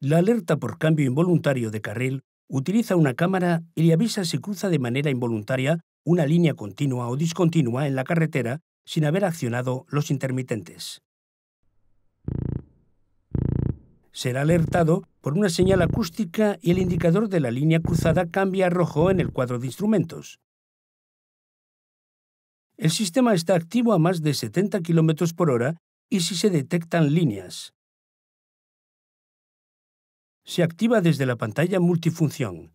La alerta por cambio involuntario de carril utiliza una cámara y le avisa si cruza de manera involuntaria una línea continua o discontinua en la carretera sin haber accionado los intermitentes. Será alertado por una señal acústica y el indicador de la línea cruzada cambia a rojo en el cuadro de instrumentos. El sistema está activo a más de 70 km por hora y si se detectan líneas se activa desde la pantalla multifunción